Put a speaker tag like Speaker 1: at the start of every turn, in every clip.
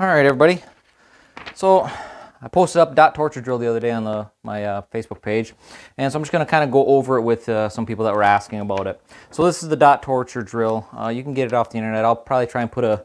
Speaker 1: All right, everybody. So I posted up dot torture drill the other day on the, my uh, Facebook page. And so I'm just gonna kind of go over it with uh, some people that were asking about it. So this is the dot torture drill. Uh, you can get it off the internet. I'll probably try and put a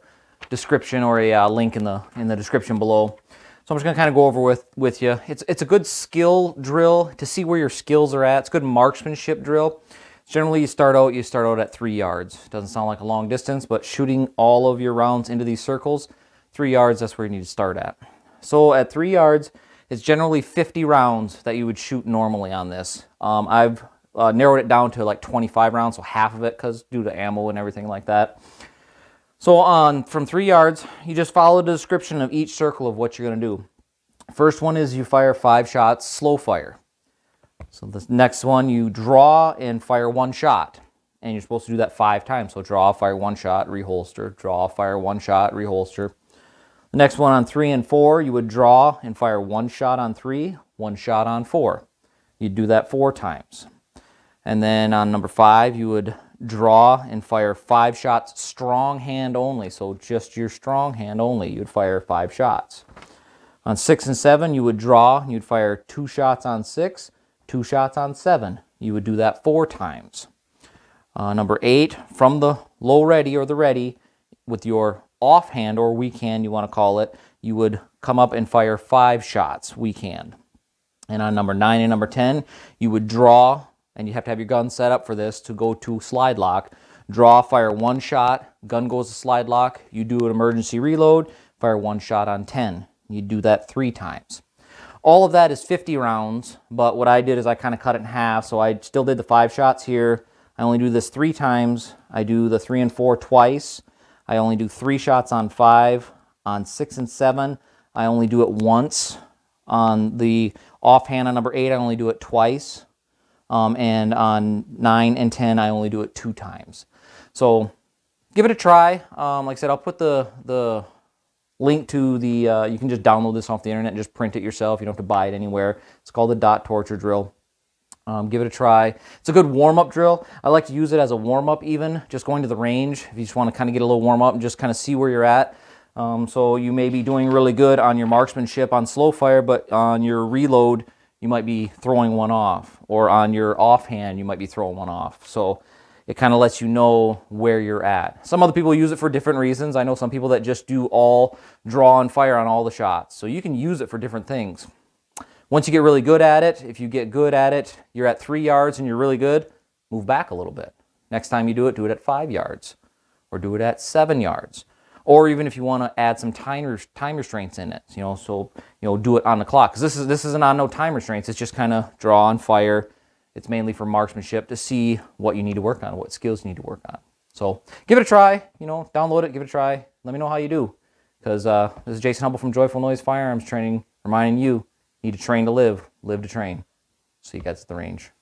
Speaker 1: description or a uh, link in the, in the description below. So I'm just gonna kind of go over with, with you. It's, it's a good skill drill to see where your skills are at. It's good marksmanship drill. Generally you start out, you start out at three yards. Doesn't sound like a long distance, but shooting all of your rounds into these circles three yards, that's where you need to start at. So at three yards, it's generally 50 rounds that you would shoot normally on this. Um, I've uh, narrowed it down to like 25 rounds, so half of it because due to ammo and everything like that. So on from three yards, you just follow the description of each circle of what you're gonna do. First one is you fire five shots, slow fire. So the next one, you draw and fire one shot. And you're supposed to do that five times. So draw, fire one shot, reholster, draw, fire one shot, reholster. The next one on three and four, you would draw and fire one shot on three, one shot on four. You'd do that four times. And then on number five, you would draw and fire five shots strong hand only. So just your strong hand only, you'd fire five shots. On six and seven, you would draw and you'd fire two shots on six, two shots on seven. You would do that four times. Uh, number eight, from the low ready or the ready, with your offhand or weak hand, you want to call it, you would come up and fire five shots weak hand. And on number nine and number 10, you would draw, and you have to have your gun set up for this to go to slide lock. Draw, fire one shot, gun goes to slide lock, you do an emergency reload, fire one shot on 10. You do that three times. All of that is 50 rounds, but what I did is I kind of cut it in half, so I still did the five shots here. I only do this three times. I do the three and four twice, I only do three shots on five. On six and seven, I only do it once. On the offhand on number eight, I only do it twice. Um, and on nine and 10, I only do it two times. So give it a try. Um, like I said, I'll put the, the link to the, uh, you can just download this off the internet and just print it yourself. You don't have to buy it anywhere. It's called the dot torture drill. Um, give it a try. It's a good warm-up drill. I like to use it as a warm-up even, just going to the range if you just want to kind of get a little warm-up and just kind of see where you're at. Um, so you may be doing really good on your marksmanship on slow fire, but on your reload, you might be throwing one off. Or on your offhand, you might be throwing one off. So it kind of lets you know where you're at. Some other people use it for different reasons. I know some people that just do all draw and fire on all the shots. So you can use it for different things. Once you get really good at it, if you get good at it, you're at three yards and you're really good, move back a little bit. Next time you do it, do it at five yards or do it at seven yards. Or even if you want to add some time, time restraints in it, you know, so, you know, do it on the clock. Because this, is, this isn't on no time restraints. It's just kind of draw and fire. It's mainly for marksmanship to see what you need to work on, what skills you need to work on. So give it a try, you know, download it, give it a try. Let me know how you do. Because uh, this is Jason Humble from Joyful Noise Firearms Training reminding you Need to train to live, live to train. So you got the range.